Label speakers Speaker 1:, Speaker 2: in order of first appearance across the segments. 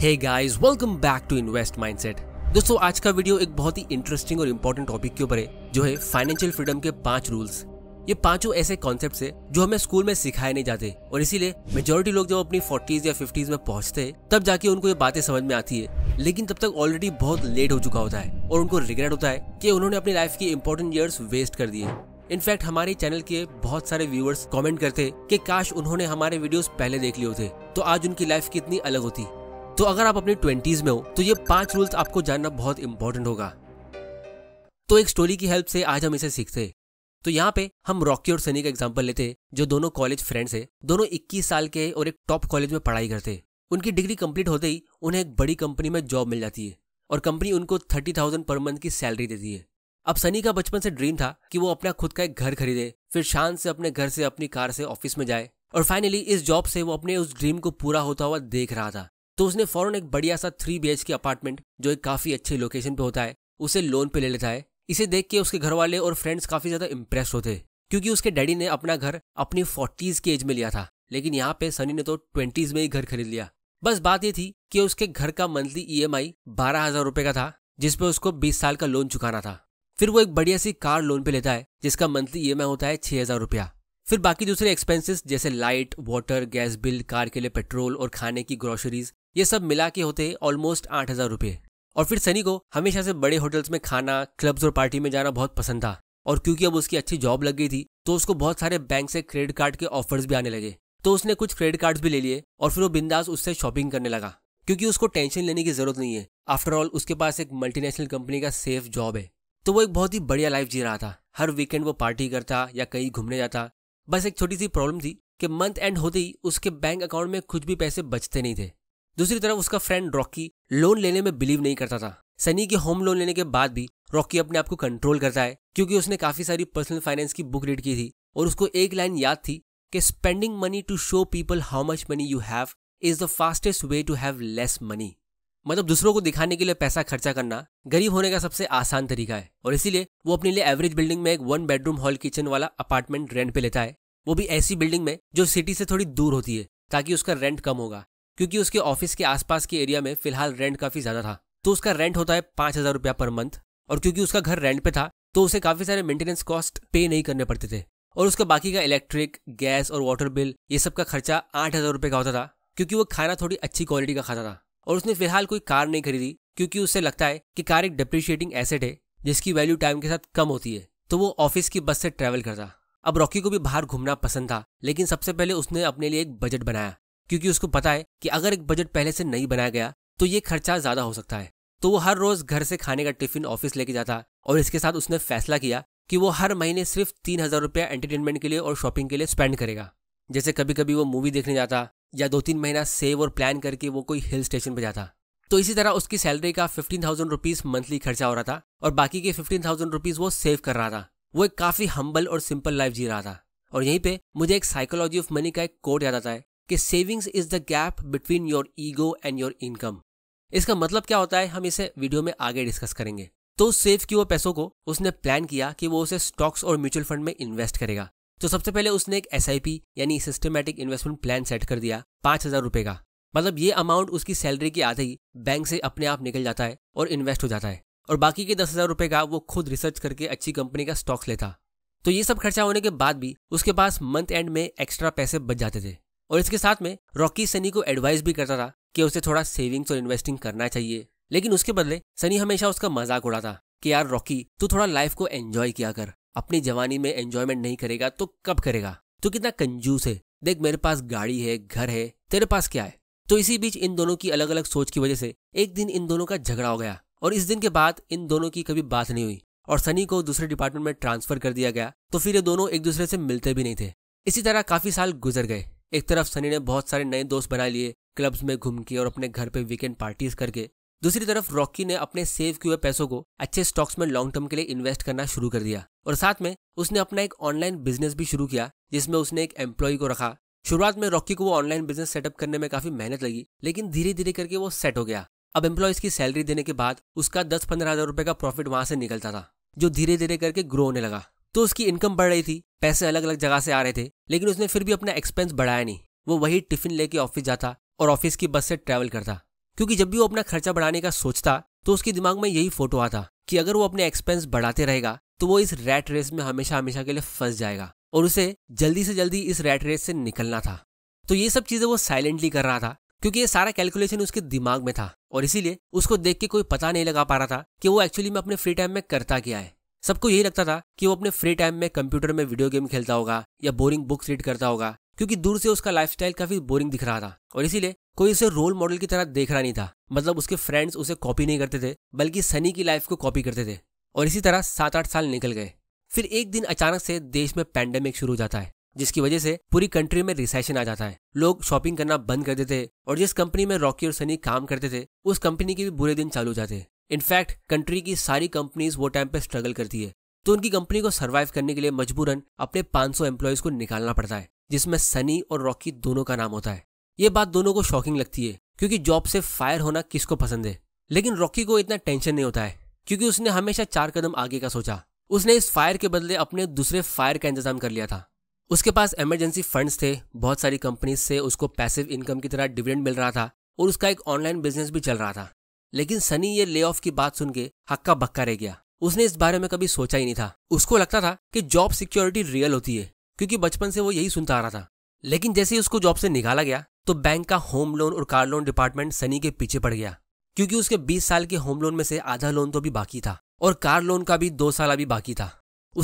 Speaker 1: hey guys welcome back to invest mindset दोस्तों आज का वीडियो एक बहुत ही इंटरेस्टिंग और इम्पोर्टेंट टॉपिक के ऊपर है जो है फाइनेंशियल फ्रीडम के पांच रूल्स ये पांचों ऐसे कॉन्सेप्ट है जो हमें स्कूल में सिखाए नहीं जाते और इसीलिए मेजोरिटी लोग जब अपनी फोर्टीज या फिफ्टीज में पहुंचते हैं तब जाके उनको ये बातें समझ में आती है लेकिन तब तक ऑलरेडी बहुत लेट हो चुका होता है और उनको रिग्रेट होता है कि उन्होंने अपनी लाइफ के इम्पोर्टेंट ईयर्स वेस्ट कर दिए इनफैक्ट हमारे चैनल के बहुत सारे व्यूअर्स कमेंट करते कि काश उन्होंने हमारे वीडियोस पहले देख लिए होते तो आज उनकी लाइफ कितनी अलग होती तो अगर आप अपनी ट्वेंटीज में हो तो ये पांच रूल्स आपको जानना बहुत इंपॉर्टेंट होगा तो एक स्टोरी की हेल्प से आज हम इसे सीखते तो यहाँ पे हम रॉकी और सनी का एग्जाम्पल लेते जो दोनों कॉलेज फ्रेंड्स है दोनों इक्कीस साल के और एक टॉप कॉलेज में पढ़ाई करते उनकी डिग्री कंप्लीट होते ही उन्हें एक बड़ी कंपनी में जॉब मिल जाती है और कंपनी उनको थर्टी थाउजेंड पर मंथ की सैलरी देती है अब सनी का बचपन से ड्रीम था कि वो अपना खुद का एक घर खरीदे फिर शान से अपने घर से अपनी कार से ऑफिस में जाए और फाइनली इस जॉब से वो अपने उस ड्रीम को पूरा होता हुआ देख रहा था तो उसने फौरन एक बढ़िया सा थ्री बी के अपार्टमेंट जो एक काफी अच्छे लोकेशन पे होता है उसे लोन पे ले लेता है इसे देख के उसके घर वाले और फ्रेंड्स काफी ज्यादा इम्प्रेस होते क्योंकि उसके डैडी ने अपना घर अपनी फोर्टीज की एज में लिया था लेकिन यहाँ पे सनी ने तो ट्वेंटीज में ही घर खरीद लिया बस बात ये थी कि उसके घर का मंथली ई एम आई बारह हजार रुपए का था जिसपे उसको बीस साल का लोन चुकाना था फिर वो एक बढ़िया सी कार लोन पे लेता है जिसका मंथली ई एम आई होता है छह हजार रुपया फिर बाकी दूसरे एक्सपेंसेस जैसे light water gas bill car के लिए पेट्रोल और खाने की ग्रोसरीज ये सब मिला के होते ऑलमोस्ट आठ हजार रुपये और फिर सनी को हमेशा से बड़े होटल्स में खाना क्लब्स और पार्टी में जाना बहुत पसंद था और क्योंकि अब उसकी अच्छी जॉब लग गई थी तो उसको बहुत सारे बैंक से क्रेडिट कार्ड के ऑफर्स भी आने लगे तो उसने कुछ क्रेडिट कार्ड्स भी ले लिए और फिर वो बिंदास उससे शॉपिंग करने लगा क्योंकि उसको टेंशन लेने की जरूरत नहीं है आफ्टर ऑल उसके पास एक मल्टीनेशनल कंपनी का सेफ जॉब है तो वो एक बहुत ही बढ़िया लाइफ जी रहा था हर वीकेंड वो पार्टी करता या कहीं घूमने जाता बस एक छोटी सी प्रॉब्लम थी कि मंथ एंड होते ही उसके बैंक अकाउंट में कुछ भी पैसे बचते नहीं थे दूसरी तरफ उसका फ्रेंड रॉकी लोन लेने में बिलीव नहीं करता था सनी के होम लोन लेने के बाद भी रॉकी अपने आप को कंट्रोल करता है क्योंकि उसने काफी सारी पर्सनल फाइनेंस की बुक रीड की थी और उसको एक लाइन याद थी कि spending money to show people how much money you have is the fastest way to have less money मतलब दूसरों को दिखाने के लिए पैसा खर्चा करना गरीब होने का सबसे आसान तरीका है और इसीलिए वो अपने लिए एवरेज बिल्डिंग में एक वन बेडरूम हॉल किचन वाला अपार्टमेंट रेंट पे लेता है वो भी ऐसी बिल्डिंग में जो सिटी से थोड़ी दूर होती है ताकि उसका रेंट कम होगा क्योंकि उसके ऑफिस के आसपास के एरिया में फिलहाल रेंट काफी ज्यादा था तो उसका रेंट होता है पांच हजार रुपया पर मंथ और क्योंकि उसका घर रेंट पे था तो उसे काफी सारे मेंटेनेंस कॉस्ट पे नहीं करने पड़ते थे और उसका बाकी का इलेक्ट्रिक गैस और वाटर बिल ये सब का खर्चा आठ हजार रुपये का होता था क्योंकि वो खाना थोड़ी अच्छी क्वालिटी का खाता था और उसने फिलहाल कोई कार नहीं खरीदी क्योंकि उसे लगता है कि कार एक डिप्रिशिएटिंग एसेट है जिसकी वैल्यू टाइम के साथ कम होती है तो वो ऑफिस की बस से ट्रेवल करता अब रॉकी को भी बाहर घूमना पसंद था लेकिन सबसे पहले उसने अपने लिए एक बजट बनाया क्योंकि उसको पता है कि अगर एक बजट पहले से नहीं बनाया गया तो ये खर्चा ज्यादा हो सकता है तो वो हर रोज घर से खाने का टिफिन ऑफिस लेके जाता और इसके साथ उसने फैसला किया कि वो हर महीने सिर्फ तीन हजार रुपया एंटरटेनमेंट के लिए और शॉपिंग के लिए स्पेंड करेगा जैसे कभी कभी वो मूवी देखने जाता या दो तीन महीना सेव और प्लान करके वो कोई हिल स्टेशन पर जाता तो इसी तरह उसकी सैलरी का फिफ्टीन थाउजेंड रुपीज मंथली खर्चा हो रहा था और बाकी के फिफ्टीन थाउजेंड रुपीज वो सेव कर रहा था वो एक काफी हम्बल और सिंपल लाइफ जी रहा था और यहीं पे मुझे एक साइकोलॉजी ऑफ मनी का एक कोड याद आता है कि savings is the gap between your ego and your income इसका मतलब क्या होता है हम इसे वीडियो में आगे डिस्कस करेंगे तो सेव किए हुए पैसों को उसने प्लान किया कि वो उसे स्टॉक्स और म्यूचुअल फंड में इन्वेस्ट करेगा तो सबसे पहले उसने एक एस यानी सिस्टमेटिक इन्वेस्टमेंट प्लान सेट कर दिया पांच हजार रुपए का मतलब ये अमाउंट उसकी सैलरी की आते ही बैंक से अपने आप निकल जाता है और इन्वेस्ट हो जाता है और बाकी के दस हजार रुपए का वो खुद रिसर्च करके अच्छी कंपनी का स्टॉक्स लेता तो ये सब खर्चा होने के बाद भी उसके पास मंथ एंड में एक्स्ट्रा पैसे बच जाते थे और इसके साथ में रॉकी सनी को एडवाइस भी करता था कि उसे थोड़ा सेविंग्स और इन्वेस्टिंग करना चाहिए लेकिन उसके बदले सनी हमेशा उसका मजाक उड़ाता कि यार रॉकी तू थोड़ा लाइफ को एंजॉय किया कर अपनी जवानी में एंजॉयमेंट नहीं करेगा तो कब करेगा तू कितना कंजूस है देख मेरे पास गाड़ी है घर है तेरे पास क्या है तो इसी बीच इन दोनों की अलग अलग सोच की वजह से एक दिन इन दोनों का झगड़ा हो गया और इस दिन के बाद इन दोनों की कभी बात नहीं हुई और सनी को दूसरे डिपार्टमेंट में ट्रांसफर कर दिया गया तो फिर ये दोनों एक दूसरे से मिलते भी नहीं थे इसी तरह काफी साल गुजर गए एक तरफ सनी ने बहुत सारे नए दोस्त बना लिए क्लब्स में घूम के और अपने घर पे वीकेंड पार्टीज करके दूसरी तरफ रॉकी ने अपने सेव किए हुए पैसों को अच्छे स्टॉक्स में लॉन्ग टर्म के लिए इन्वेस्ट करना शुरू कर दिया और साथ में उसने अपना एक ऑनलाइन बिजनेस भी शुरू किया जिसमें उसने एक एम्प्लॉय को रखा शुरुआत में रॉकी को वो ऑनलाइन बिजनेस सेटअप करने में काफी मेहनत लगी लेकिन धीरे धीरे करके वो सेट हो गया अब एम्प्लॉयज की सैलरी देने के बाद उसका दस पंद्रह हजार रुपए का प्रॉफिट वहां से निकलता था जो धीरे धीरे करके ग्रो होने लगा तो उसकी इनकम बढ़ रही थी पैसे अलग अलग जगह से आ रहे थे लेकिन उसने फिर भी अपना एक्सपेंस बढ़ाया नहीं वो वही टिफिन लेके ऑफिस जाता और ऑफिस की बस से ट्रैवल करता क्योंकि जब भी वो अपना खर्चा बढ़ाने का सोचता तो उसके दिमाग में यही फोटो आता कि अगर वो अपने एक्सपेंस बढ़ाते रहेगा तो वो इस रैट रेस में हमेशा हमेशा के लिए फंस जाएगा और उसे जल्दी से जल्दी इस रैट रेस से निकलना था तो ये सब चीजें वो साइलेंटली कर रहा था क्योंकि ये सारा कैलकुलेशन उसके दिमाग में था और इसीलिए उसको देख के कोई पता नहीं लगा पा रहा था कि वो एक्चुअली में अपने फ्री टाइम में करता क्या है सबको यही लगता था कि वो अपने फ्री टाइम में कंप्यूटर में वीडियो गेम खेलता होगा या बोरिंग बुक्स रीड करता होगा क्योंकि दूर से उसका लाइफ काफी बोरिंग दिख रहा था और इसीलिए कोई उसे रोल मॉडल की तरह देख रहा नहीं था मतलब उसके फ्रेंड्स उसे कॉपी नहीं करते थे बल्कि सनी की लाइफ को कॉपी करते थे और इसी तरह सात आठ साल निकल गए फिर एक दिन अचानक से देश में पैंडेमिक शुरू हो जाता है जिसकी वजह से पूरी कंट्री में रिसेशन आ जाता है लोग शॉपिंग करना बंद कर देते और जिस कंपनी में रॉकी और सनी काम करते थे उस कंपनी के भी बुरे दिन चालू जाते इनफैक्ट कंट्री की सारी कंपनीज वो टाइम पे स्ट्रगल करती है तो उनकी कंपनी को सर्वाइव करने के लिए मजबूरन अपने 500 एम्प्लॉयज को निकालना पड़ता है जिसमें सनी और रॉकी दोनों का नाम होता है ये बात दोनों को शॉकिंग लगती है क्योंकि जॉब से फायर होना किसको पसंद है लेकिन रॉकी को इतना टेंशन नहीं होता है क्योंकि उसने हमेशा चार कदम आगे का सोचा उसने इस फायर के बदले अपने दूसरे फायर का इंतजाम कर लिया था उसके पास इमरजेंसी फंड्स थे बहुत सारी कंपनीज से उसको पैसिव इनकम की तरह डिविडेंड मिल रहा था और उसका एक ऑनलाइन बिजनेस भी चल रहा था लेकिन सनी ये ले ऑफ की बात सुन के हक्का बक्का रह गया उसने इस बारे में कभी सोचा ही नहीं था उसको लगता था कि जॉब सिक्योरिटी रियल होती है क्योंकि बचपन से वो यही सुनता आ रहा था लेकिन जैसे ही उसको जॉब से निकाला गया तो बैंक का होम लोन और कार लोन डिपार्टमेंट सनी के पीछे पड़ गया क्योंकि उसके 20 साल के होम लोन में से आधा लोन तो भी बाकी था और कार लोन का भी दो साल अभी बाकी था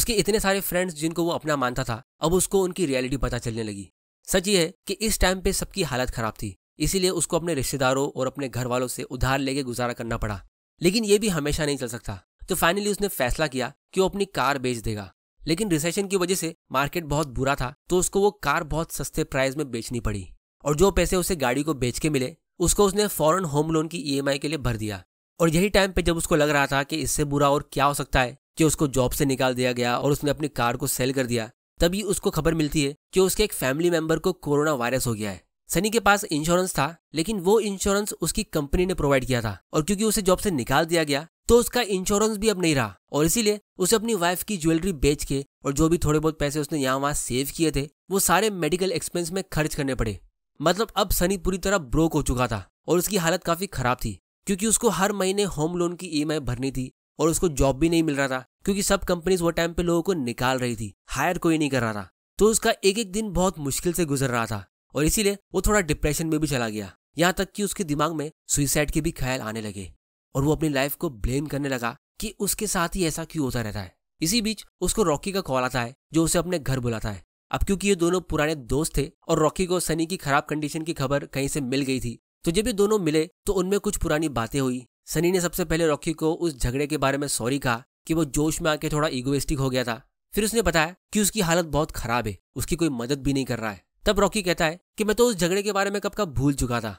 Speaker 1: उसके इतने सारे फ्रेंड्स जिनको वो अपना मानता था अब उसको उनकी रियलिटी पता चलने लगी सच ये है कि इस टाइम पे सबकी हालत खराब थी इसीलिए उसको अपने रिश्तेदारों और अपने घर वालों से उधार लेके गुजारा करना पड़ा लेकिन ये भी हमेशा नहीं चल सकता तो फाइनली उसने फैसला किया कि वो अपनी कार बेच देगा लेकिन रिसेशन की वजह से मार्केट बहुत बुरा था तो उसको वो कार बहुत सस्ते प्राइस में बेचनी पड़ी और जो पैसे उसे गाड़ी को बेच के मिले उसको उसने फॉरन होम लोन की ईएमआई e के लिए भर दिया और यही टाइम पे जब उसको लग रहा था कि इससे बुरा और क्या हो सकता है कि उसको जॉब से निकाल दिया गया और उसने अपनी कार को सेल कर दिया तभी उसको खबर मिलती है कि उसके एक फैमिली मेंबर को कोरोना वायरस हो गया है सनी के पास इंश्योरेंस था लेकिन वो इंश्योरेंस उसकी कंपनी ने प्रोवाइड किया था और क्योंकि उसे जॉब से निकाल दिया गया तो उसका इंश्योरेंस भी अब नहीं रहा और इसीलिए उसे अपनी वाइफ की ज्वेलरी बेच के और जो भी थोड़े बहुत पैसे उसने यहाँ वहाँ सेव किए थे वो सारे मेडिकल एक्सपेंस में खर्च करने पड़े मतलब अब सनी पूरी तरह ब्रोक हो चुका था और उसकी हालत काफी खराब थी क्योंकि उसको हर महीने होम लोन की ई भरनी थी और उसको जॉब भी नहीं मिल रहा था क्योंकि सब कंपनीज वो टाइम पे लोगों को निकाल रही थी हायर कोई नहीं कर रहा था तो उसका एक एक दिन बहुत मुश्किल से गुजर रहा था और इसीलिए वो थोड़ा डिप्रेशन में भी चला गया यहाँ तक कि उसके दिमाग में सुइसाइड के भी ख्याल आने लगे और वो अपनी लाइफ को ब्लेम करने लगा कि उसके साथ ही ऐसा क्यों होता रहता है इसी बीच उसको रॉकी का कॉल आता है जो उसे अपने घर बुलाता है अब क्योंकि ये दोनों पुराने दोस्त थे और रॉकी को सनी की खराब कंडीशन की खबर कहीं से मिल गई थी तो जब ये दोनों मिले तो उनमें कुछ पुरानी बातें हुई सनी ने सबसे पहले रॉकी को उस झगड़े के बारे में सॉरी कहा कि वो जोश में आके थोड़ा इगोइस्टिक हो गया था फिर उसने बताया कि उसकी हालत बहुत खराब है उसकी कोई मदद भी नहीं कर रहा है तब रॉकी कहता है कि मैं तो उस झगड़े के बारे में कब का भूल चुका था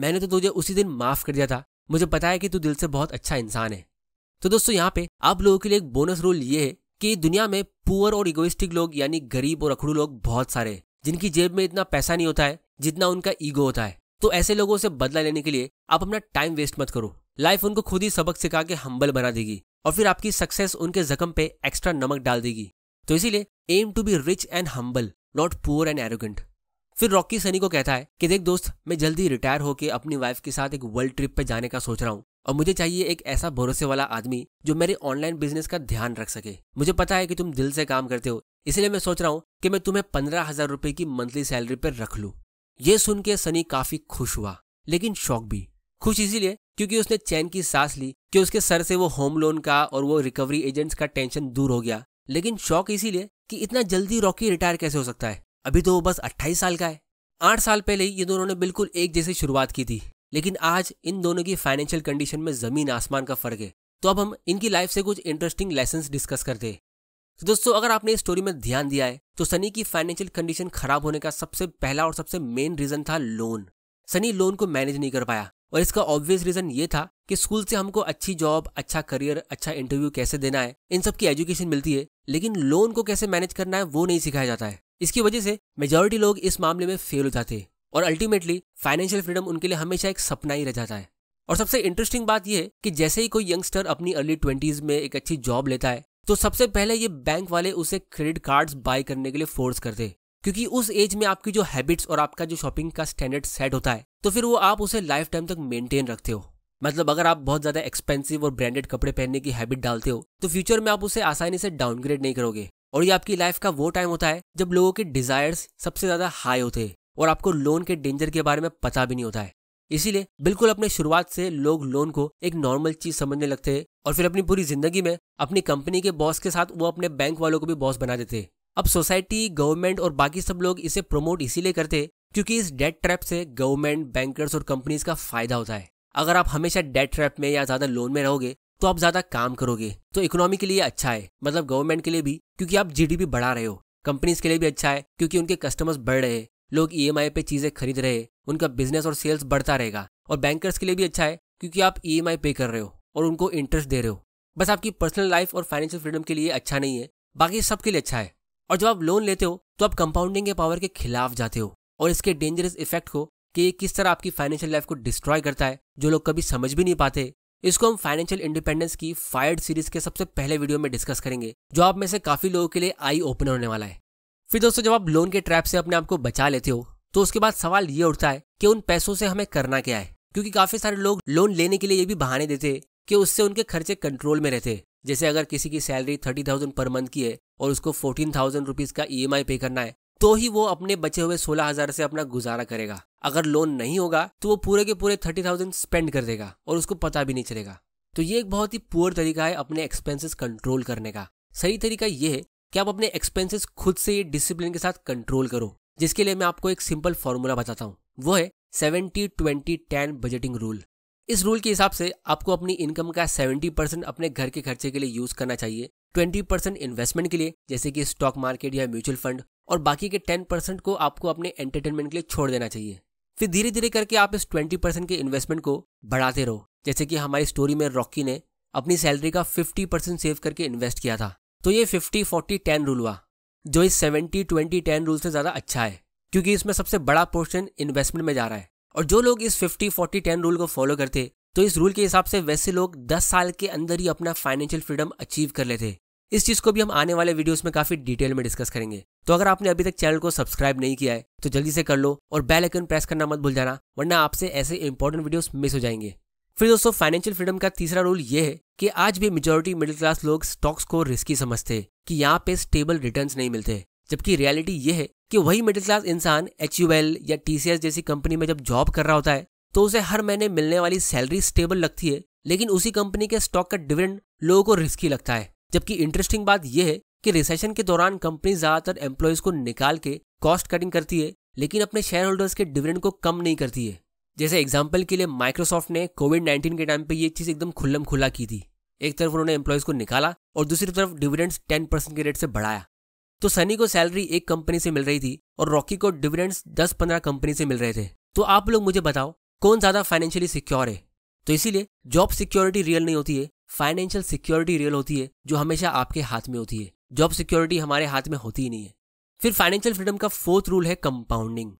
Speaker 1: मैंने तो तुझे उसी दिन माफ कर दिया था मुझे पता है कि तू दिल से बहुत अच्छा इंसान है तो दोस्तों यहाँ पे आप लोगों के लिए एक बोनस रूल ये है कि दुनिया में पुअर और इगोइस्टिक लोग यानी गरीब और अखड़ू लोग बहुत सारे जिनकी जेब में इतना पैसा नहीं होता है जितना उनका ईगो होता है तो ऐसे लोगों से बदला लेने के लिए आप अपना टाइम वेस्ट मत करो लाइफ उनको खुद ही सबक सिखा के हम्बल बना देगी और फिर आपकी सक्सेस उनके जख्म पे एक्स्ट्रा नमक डाल देगी तो इसीलिए aim to be rich and humble not poor and arrogant फिर रॉकी सनी को कहता है कि देख दोस्त मैं जल्दी रिटायर होकर अपनी वाइफ के साथ एक वर्ल्ड ट्रिप पे जाने का सोच रहा हूँ और मुझे चाहिए एक ऐसा भरोसे वाला आदमी जो मेरे ऑनलाइन बिजनेस का ध्यान रख सके मुझे पता है कि तुम दिल से काम करते हो इसलिए मैं सोच रहा हूँ कि मैं तुम्हें पंद्रह हजार रुपए की मंथली सैलरी पर रख लू ये सुन के सनी काफी खुश हुआ लेकिन शौक भी खुश इसीलिए क्योंकि उसने चैन की सांस ली कि उसके सर से वो होम लोन का और वो रिकवरी एजेंट्स का टेंशन दूर हो गया लेकिन शौक इसीलिए कि इतना जल्दी रॉकी रिटायर कैसे हो सकता है अभी तो वो बस 28 साल का है आठ साल पहले ये दोनों ने बिल्कुल एक जैसी शुरुआत की थी लेकिन आज इन दोनों की फाइनेंशियल कंडीशन में जमीन आसमान का फर्क है तो अब हम इनकी लाइफ से कुछ इंटरेस्टिंग लेसन डिस्कस करते हैं तो दोस्तों अगर आपने इस स्टोरी में ध्यान दिया है तो सनी की फाइनेंशियल कंडीशन खराब होने का सबसे पहला और सबसे मेन रीजन था लोन सनी लोन को मैनेज नहीं कर पाया और इसका ऑब्वियस रीजन ये था कि स्कूल से हमको अच्छी जॉब अच्छा करियर अच्छा इंटरव्यू कैसे देना है इन सब की एजुकेशन मिलती है लेकिन लोन को कैसे मैनेज करना है वो नहीं सिखाया जाता है इसकी वजह से मेजोरिटी लोग इस मामले में फेल हो जाते हैं और अल्टीमेटली फाइनेंशियल फ्रीडम उनके लिए हमेशा एक सपना ही रह जाता है और सबसे इंटरेस्टिंग बात यह है कि जैसे ही कोई यंगस्टर अपनी अर्ली ट्वेंटीज में एक अच्छी जॉब लेता है तो सबसे पहले ये बैंक वाले उसे क्रेडिट कार्ड्स बाय करने के लिए फोर्स करते क्योंकि उस एज में आपकी जो हैबिट्स और आपका जो शॉपिंग का स्टैंडर्ड सेट होता है तो फिर वो आप उसे लाइफ टाइम तक मेंटेन रखते हो मतलब अगर आप बहुत ज़्यादा एक्सपेंसिव और ब्रांडेड कपड़े पहनने की हैबिट डालते हो तो फ्यूचर में आप उसे आसानी से डाउनग्रेड नहीं करोगे और ये आपकी लाइफ का वो टाइम होता है जब लोगों के डिजायर्स सबसे ज़्यादा हाई होते हैं और आपको लोन के डेंजर के बारे में पता भी नहीं होता है इसीलिए बिल्कुल अपने शुरुआत से लोग लोन को एक नॉर्मल चीज समझने लगते हैं और फिर अपनी पूरी जिंदगी में अपनी कंपनी के बॉस के साथ वो अपने बैंक वालों को भी बॉस बना देते हैं अब सोसाइटी गवर्नमेंट और बाकी सब लोग इसे प्रमोट इसीलिए करते क्योंकि इस डेट ट्रैप से गवर्नमेंट बैंकर्स और कंपनीज का फायदा होता है अगर आप हमेशा डेट ट्रैप में या ज्यादा लोन में रहोगे तो आप ज्यादा काम करोगे तो इकोनॉमी के लिए अच्छा है मतलब गवर्नमेंट के लिए भी क्योंकि आप जीडीपी बढ़ा रहे हो कंपनीज के लिए भी अच्छा है क्योंकि उनके कस्टमर्स बढ़ रहे हैं लोग ई e पे चीजें खरीद रहे उनका बिजनेस और सेल्स बढ़ता रहेगा और बैंकर्स के लिए भी अच्छा है क्योंकि आप ई e पे कर रहे हो और उनको इंटरेस्ट दे रहे हो बस आपकी पर्सनल लाइफ और फाइनेंशियल फ्रीडम के लिए अच्छा नहीं है बाकी सबके लिए अच्छा है और जब आप लोन लेते हो तो आप कंपाउंडिंग के पावर के खिलाफ जाते हो और इसके डेंजरस इफेक्ट को कि ये किस तरह आपकी फाइनेंशियल लाइफ को डिस्ट्रॉय करता है जो लोग कभी समझ भी नहीं पाते इसको हम फाइनेंशियल इंडिपेंडेंस की फायर्ड सीरीज के सबसे पहले वीडियो में डिस्कस करेंगे जो आप में से काफी लोगों के लिए आई ओपनर होने वाला है फिर दोस्तों जब आप लोन के ट्रैप से अपने आप को बचा लेते हो तो उसके बाद सवाल ये उठता है कि उन पैसों से हमें करना क्या है क्योंकि काफी सारे लोग लोन लेने के लिए ये भी बहाने देते कि उससे उनके खर्चे कंट्रोल में रहते जैसे अगर किसी की salary thirty thousand per month की है और उसको फोर्टीन थाउजेंड रुपीज का ई e पे करना है तो ही वो अपने बचे हुए सोलह हजार से अपना गुजारा करेगा अगर लोन नहीं होगा तो वो पूरे के पूरे थर्टी थाउजेंड स्पेंड कर देगा और उसको पता भी नहीं चलेगा तो ये एक बहुत ही पुअर तरीका है अपने एक्सपेंसेस कंट्रोल करने का सही तरीका ये है कि आप अपने एक्सपेंसेस खुद से डिसिप्लिन के साथ कंट्रोल करो जिसके लिए मैं आपको एक सिंपल फॉर्मूला बताता हूँ वो है seventy twenty ten budgeting rule इस रूल के हिसाब से आपको अपनी इनकम का 70 परसेंट अपने घर के खर्चे के लिए यूज करना चाहिए 20 परसेंट इन्वेस्टमेंट के लिए जैसे कि स्टॉक मार्केट या म्यूचुअल फंड और बाकी के टेन परसेंट को आपको अपने एंटरटेनमेंट के लिए छोड़ देना चाहिए फिर धीरे धीरे करके आप इस ट्वेंटी परसेंट के इन्वेस्टमेंट को बढ़ाते रहो जैसे कि हमारी स्टोरी में रॉकी ने अपनी सैलरी का फिफ्टी परसेंट सेव करके इन्वेस्ट किया था तो ये फिफ्टी फोर्टी टेन रूल हुआ जो इस सेवेंटी ट्वेंटी टेन रूल से ज़्यादा अच्छा है क्योंकि इसमें सबसे बड़ा पोर्शन इन्वेस्टमेंट में जा रहा है और जो लोग इस फिफ्टी फोर्टी टेन रूल को फॉलो करते तो इस रूल के हिसाब से वैसे लोग दस साल के अंदर ही अपना फाइनेंशियल फ्रीडम अचीव कर लेते इस चीज को भी हम आने वाले वीडियोस में काफी डिटेल में डिस्कस करेंगे तो अगर आपने अभी तक चैनल को सब्सक्राइब नहीं किया है तो जल्दी से कर लो और बेल आइकन प्रेस करना मत भूल जाना वरना आपसे ऐसे इंपॉर्टेंट वीडियोस मिस हो जाएंगे फिर दोस्तों फाइनेंशियल फ्रीडम का तीसरा रूल ये है कि आज भी मेजोरिटी मिडिल क्लास लोग स्टॉक्स को रिस्की समझते कि यहाँ पे स्टेबल रिटर्न नहीं मिलते जबकि रियलिटी ये है कि वही मिडिल क्लास इंसान एच या टीसीएस जैसी कंपनी में जब जॉब कर रहा होता है तो उसे हर महीने मिलने वाली सैलरी स्टेबल लगती है लेकिन उसी कंपनी के स्टॉक का डिविडेंड लोगों को रिस्की लगता है जबकि इंटरेस्टिंग बात यह है कि रिसेशन के दौरान कंपनी ज्यादातर एम्प्लॉयज को निकाल के कॉस्ट कटिंग करती है लेकिन अपने शेयर होल्डर्स के डिविडेंड को कम नहीं करती है जैसे एग्जाम्पल के लिए माइक्रोसॉफ्ट ने कोविड नाइन्टीन के टाइम पे ये चीज एकदम खुल्लम खुला की थी एक तरफ उन्होंने एम्प्लॉयज को निकाला और दूसरी तरफ डिविडेंड्स टेन परसेंट के रेट से बढ़ाया तो सनी को सैलरी एक कंपनी से मिल रही थी और रॉकी को डिविडेंड्स दस पंद्रह कंपनी से मिल रहे थे तो आप लोग मुझे बताओ कौन ज्यादा फाइनेंशियली सिक्योर है तो इसीलिए जॉब सिक्योरिटी रियल नहीं होती है फाइनेंशियल सिक्योरिटी रियल होती है जो हमेशा आपके हाथ में होती है जॉब सिक्योरिटी हमारे हाथ में होती ही नहीं है फिर फाइनेंशियल फ्रीडम का फोर्थ रूल है कंपाउंडिंग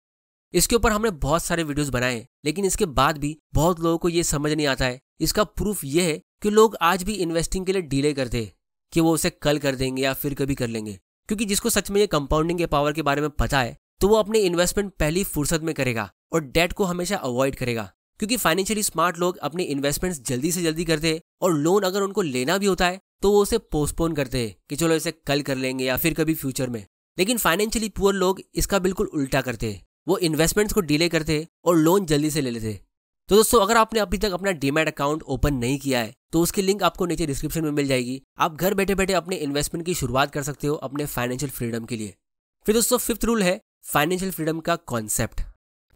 Speaker 1: इसके ऊपर हमने बहुत सारे वीडियोस बनाए लेकिन इसके बाद भी बहुत लोगों को ये समझ नहीं आता है इसका प्रूफ ये है कि लोग आज भी इन्वेस्टिंग के लिए डीले करते हैं कि वो उसे कल कर देंगे या फिर कभी कर लेंगे क्योंकि जिसको सच में ये कंपाउंडिंग के पावर के बारे में पता है तो वो अपने इन्वेस्टमेंट पहली फुर्सत में करेगा और डेट को हमेशा अवॉइड करेगा क्योंकि फाइनेंशियली स्मार्ट लोग अपने इन्वेस्टमेंट्स जल्दी से जल्दी करते हैं और लोन अगर उनको लेना भी होता है तो वो उसे पोस्टपोन करते हैं कि चलो इसे कल कर लेंगे या फिर कभी फ्यूचर में लेकिन फाइनेंशियली पुअर लोग इसका बिल्कुल उल्टा करते हैं वो इन्वेस्टमेंट्स को डिले करते और लोन जल्दी से ले लेते तो दोस्तों अगर आपने अभी तक अपना डीमेट अकाउंट ओपन नहीं किया है तो उसकी लिंक आपको नीचे डिस्क्रिप्शन में मिल जाएगी आप घर बैठे बैठे अपने इन्वेस्टमेंट की शुरुआत कर सकते हो अपने फाइनेंशियल फ्रीडम के लिए फिर दोस्तों फिफ्थ रूल है फाइनेंशियल फ्रीडम का कॉन्सेप्ट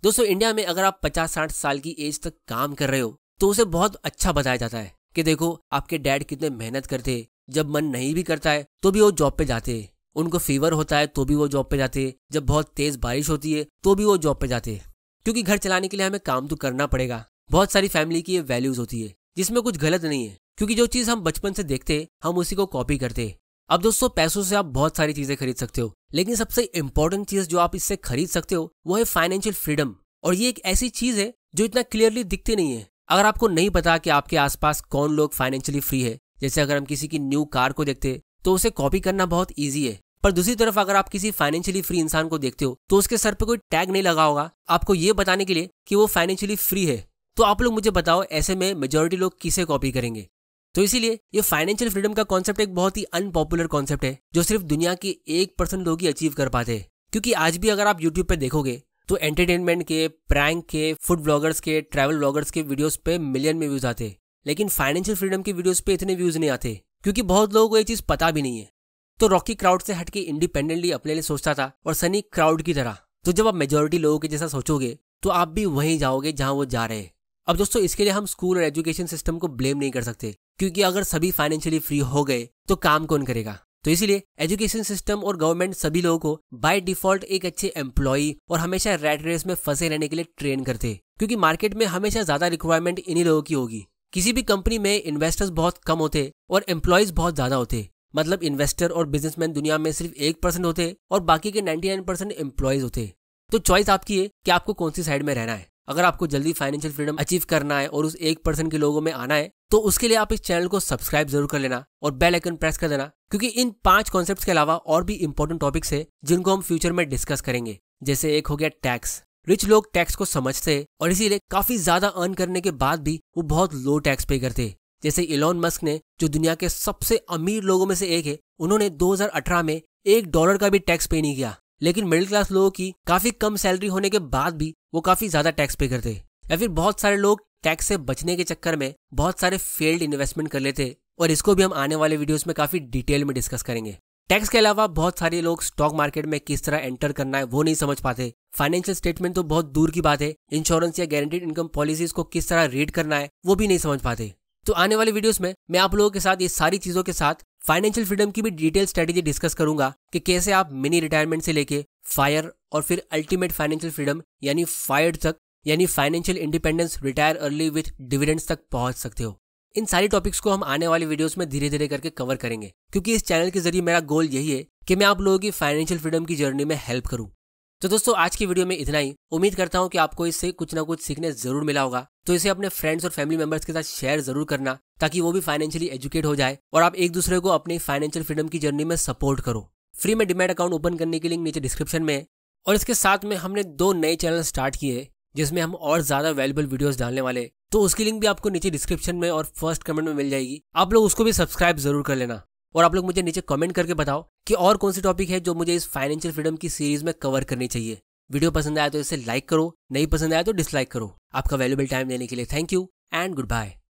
Speaker 1: दोस्तों इंडिया में अगर आप पचास साठ साल की एज तक काम कर रहे हो तो उसे बहुत अच्छा बताया जाता है कि देखो आपके डैड कितने मेहनत करते जब मन नहीं भी करता है तो भी वो जॉब पे जाते उनको फीवर होता है तो भी वो जॉब पे जाते जब बहुत तेज बारिश होती है तो भी वो जॉब पे जाते क्योंकि घर चलाने के लिए हमें काम तो करना पड़ेगा बहुत सारी फैमिली की ये वैल्यूज होती है जिसमें कुछ गलत नहीं है क्योंकि जो चीज हम बचपन से देखते हम उसी को कॉपी करते अब दोस्तों पैसों से आप बहुत सारी चीजें खरीद सकते हो लेकिन सबसे इंपॉर्टेंट चीज जो आप इससे खरीद सकते हो वो है फाइनेंशियल फ्रीडम और ये एक ऐसी चीज है जो इतना क्लियरली दिखती नहीं है अगर आपको नहीं पता कि आपके आसपास कौन लोग फाइनेंशियली फ्री है जैसे अगर हम किसी की न्यू कार को देखते तो उसे कॉपी करना बहुत ईजी है पर दूसरी तरफ अगर आप किसी फाइनेंशियली फ्री इंसान को देखते हो तो उसके सर पे कोई टैग नहीं लगा होगा आपको ये बताने के लिए कि वो फाइनेंशियली फ्री है तो आप लोग मुझे बताओ ऐसे में मेजोरिटी लोग किसे कॉपी करेंगे तो इसीलिए ये फाइनेंशियल फ्रीडम का कॉन्सेप्ट एक बहुत ही अनपॉपुलर कॉन्सेप्ट है जो सिर्फ दुनिया के एक परसेंट लोग ही अचीव कर पाते क्योंकि आज भी अगर आप यूट्यूब पे देखोगे तो एंटरटेनमेंट के प्रैंक के फूड ब्लॉगर्स के ट्रैवल ब्लॉगर्स के वीडियोस पे मिलियन में व्यूज आते लेकिन फाइनेंशियल फ्रीडम के वीडियोस पे इतने व्यूज नहीं आते क्योंकि बहुत लोगों को ये चीज पता भी नहीं है तो रॉकी क्राउड से हटके इंडिपेंडेंटली अपने लिए सोचता था और सनी क्राउड की तरह तो जब आप मेजोरिटी लोगों के जैसा सोचोगे तो आप भी वहीं जाओगे जहां वो जा रहे हैं अब दोस्तों इसके लिए हम स्कूल और एजुकेशन सिस्टम को ब्लेम नहीं कर सकते क्योंकि अगर सभी फाइनेंशियली फ्री हो गए तो काम कौन करेगा तो इसलिए एजुकेशन सिस्टम और गवर्नमेंट सभी लोगों को बाय डिफॉल्ट एक अच्छे एम्प्लॉय और हमेशा रेड रेस में फंसे रहने के लिए ट्रेन करते क्योंकि मार्केट में हमेशा ज्यादा रिक्वायरमेंट इन्हीं लोगों की होगी किसी भी कंपनी में इन्वेस्टर्स बहुत कम होते और एम्प्लॉयज बहुत ज्यादा होते मतलब इन्वेस्टर और बिजनेसमैन दुनिया में सिर्फ एक परसेंट होते और बाकी के नाइन परसेंट एम्प्लॉयज होते तो चॉइस आपकी है कि आपको कौन सी साइड में रहना है अगर आपको जल्दी फाइनेंशियल फ्रीडम अचीव करना है और उस एक परसेंट के लोगों में आना है तो उसके लिए आप इस चैनल को सब्सक्राइब जरूर कर लेना और बेल आइकन प्रेस कर देना क्योंकि इन पांच कॉन्सेप्ट के अलावा और भी इंपॉर्टेंट टॉपिक्स है जिनको हम फ्यूचर में डिस्कस करेंगे जैसे एक हो गया टैक्स रिच लोग टैक्स को समझते हैं और इसीलिए काफी ज्यादा अर्न करने के बाद भी वो बहुत लो टैक्स पे करते जैसे इलॉन मस्क ने जो दुनिया के सबसे अमीर लोगों में से एक है उन्होंने 2018 में एक डॉलर का भी टैक्स पे नहीं किया लेकिन मिडिल क्लास लोगों की काफी कम सैलरी होने के बाद भी वो काफी ज्यादा टैक्स पे करते या फिर बहुत सारे लोग टैक्स से बचने के चक्कर में बहुत सारे फेल्ड इन्वेस्टमेंट कर लेते और इसको भी हम आने वाले वीडियोस में काफी डिटेल में डिस्कस करेंगे टैक्स के अलावा बहुत सारे लोग स्टॉक मार्केट में किस तरह एंटर करना है वो नहीं समझ पाते फाइनेंशियल स्टेटमेंट तो बहुत दूर की बात है इंश्योरेंस या गारंटीड इनकम पॉलिसीज को किस तरह रीड करना है वो भी नहीं समझ पाते तो आने वाले वीडियोस में मैं आप लोगों के साथ ये सारी चीजों के साथ फाइनेंशियल फ्रीडम की भी डिटेल स्ट्रेटेजी डिस्कस करूंगा कि कैसे आप मिनी रिटायरमेंट से लेके फायर और फिर अल्टीमेट फाइनेंशियल फ्रीडम यानी फायर तक यानी financial independence retire early with dividends तक पहुंच सकते हो इन सारी टॉपिक्स को हम आने वाले वीडियोस में धीरे धीरे करके कवर करेंगे क्योंकि इस चैनल के जरिए मेरा गोल यही है कि मैं आप लोगों की फाइनेंशियल फ्रीडम की जर्नी में हेल्प करूं तो दोस्तों आज की वीडियो में इतना ही उम्मीद करता हूं कि आपको इससे कुछ ना कुछ सीखने जरूर मिला होगा तो इसे अपने फ्रेंड्स और फैमिली मेंबर्स के साथ शेयर जरूर करना ताकि वो भी फाइनेंशियली एजुकेट हो जाए और आप एक दूसरे को अपनी फाइनेंशियल फ्रीडम की जर्नी में सपोर्ट करो फ्री में डिमेट अकाउंट ओपन करने के लिंक नीचे डिस्क्रिप्शन में और इसके साथ में हमने दो नए चैनल स्टार्ट किए जिसमें हम और ज्यादा वैल्यूबल वीडियोस डालने वाले तो उसकी लिंक भी आपको नीचे डिस्क्रिप्शन में और फर्स्ट कमेंट में मिल जाएगी आप लोग उसको भी सब्सक्राइब जरूर कर लेना और आप लोग मुझे नीचे कमेंट करके बताओ कि और कौन सी टॉपिक है जो मुझे इस फाइनेंशियल फ्रीडम की सीरीज में कवर करनी चाहिए वीडियो पसंद आया तो इसे लाइक करो नहीं पसंद आया तो डिसलाइक करो आपका वैल्यूबल टाइम देने के लिए thank you and good bye